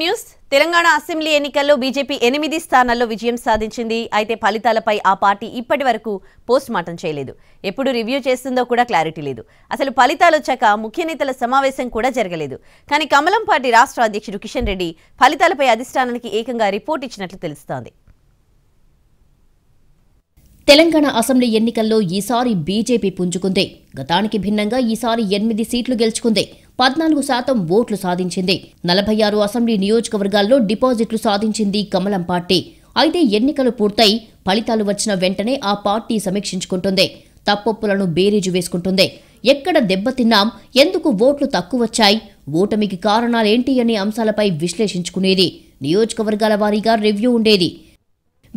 news Telangana assembly ఎన్నికల్లో BJP ఎనిమిది స్థానాల్లో విజయం సాధించింది అయితే ఫలితాలపై ఆ పార్టీ ఇప్పటి వరకు పోస్ట్ మార్టం చేయలేదు ఎప్పుడు రివ్యూ చేస్తుందో కూడా క్లారిటీ లేదు అసలు ఫలితాలు వచ్చాక ముఖ్య నేతల సమావేశం కూడా జరగలేదు కానీ కమలం పార్టీ రాష్ట్ర అధ్యక్షుడు కిషన్ రెడ్డి ఫలితాలపై అధిష్టానానికి ఏకంగా రిపోర్ట్ ఇచ్చినట్లు తెలుస్తోంది తెలంగాణ అసెంబ్లీ ఎన్నికల్లో ఈసారి బీజేపీ పుంజుకుంది గతానికి భిన్నంగా ఈసారి ఎనిమిది సీట్లు గెలుచుకుంది పద్నాలుగు శాతం ఓట్లు సాధించింది నలభై ఆరు అసెంబ్లీ నియోజకవర్గాల్లో డిపాజిట్లు సాధించింది కమలం పార్టీ అయితే ఎన్నికలు పూర్తయి ఫలితాలు వచ్చిన వెంటనే ఆ పార్టీ సమీక్షించుకుంటుంది తప్పొప్పులను బేరీజు వేసుకుంటుంది ఎక్కడ దెబ్బతిన్నాం ఎందుకు ఓట్లు తక్కువచ్చాయి ఓటమికి కారణాలేంటి అనే అంశాలపై విశ్లేషించుకునేది నియోజకవర్గాల వారీగా రివ్యూ ఉండేది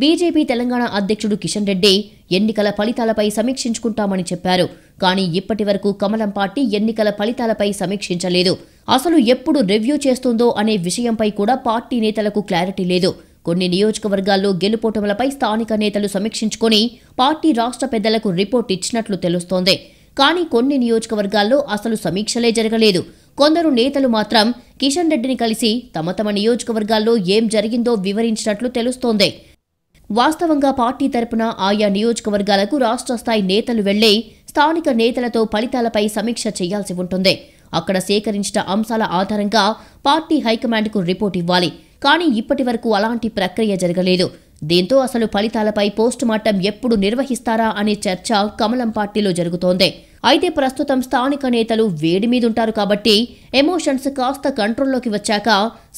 బీజేపీ తెలంగాణ అధ్యక్షుడు కిషన్ రెడ్డి ఎన్నికల ఫలితాలపై సమీక్షించుకుంటామని చెప్పారు కానీ ఇప్పటి వరకు కమలం పార్టీ ఎన్నికల ఫలితాలపై సమీక్షించలేదు అసలు ఎప్పుడు రివ్యూ చేస్తుందో అనే విషయంపై కూడా పార్టీ నేతలకు క్లారిటీ లేదు కొన్ని నియోజకవర్గాల్లో గెలుపోటములపై స్థానిక నేతలు సమీక్షించుకొని పార్టీ రాష్ట్ర పెద్దలకు రిపోర్ట్ ఇచ్చినట్లు తెలుస్తోంది కానీ కొన్ని నియోజకవర్గాల్లో అసలు సమీక్షలే జరగలేదు కొందరు నేతలు మాత్రం కిషన్ రెడ్డిని కలిసి తమ తమ నియోజకవర్గాల్లో ఏం జరిగిందో వివరించినట్లు తెలుస్తోంది వాస్తవంగా పార్టీ తరపున ఆయా నియోజకవర్గాలకు రాష్ట్ర స్థాయి నేతలు వెళ్లే స్థానిక నేతలతో ఫలితాలపై సమీక్ష చేయాల్సి ఉంటుంది అక్కడ సేకరించిన అంశాల ఆధారంగా పార్టీ హైకమాండ్కు రిపోర్ట్ ఇవ్వాలి కానీ ఇప్పటి వరకు అలాంటి ప్రక్రియ జరగలేదు దీంతో అసలు ఫలితాలపై పోస్టుమార్టం ఎప్పుడు నిర్వహిస్తారా అనే చర్చ కమలం పార్టీలో జరుగుతోంది అయితే ప్రస్తుతం స్థానిక నేతలు వేడి మీద ఉంటారు కాబట్టి ఎమోషన్స్ కాస్త కంట్రోల్లోకి వచ్చాక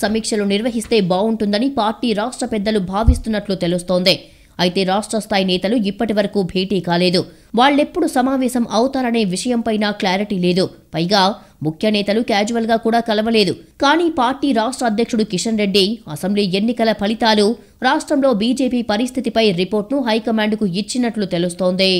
సమీక్షలు నిర్వహిస్తే బాగుంటుందని పార్టీ రాష్ట్ర పెద్దలు భావిస్తున్నట్లు తెలుస్తోంది అయితే రాష్ట్ర స్థాయి నేతలు ఇప్పటి వరకు భేటీ కాలేదు వాళ్ళెప్పుడు సమావేశం అవుతారనే విషయంపైన క్లారిటీ లేదు పైగా ముఖ్య నేతలు క్యాజువల్గా కూడా కలవలేదు కానీ పార్టీ రాష్ట్ర అధ్యక్షుడు కిషన్ రెడ్డి అసెంబ్లీ ఎన్నికల ఫలితాలు రాష్ట్రంలో బీజేపీ పరిస్థితిపై రిపోర్ట్ను హైకమాండ్కు ఇచ్చినట్లు తెలుస్తోంది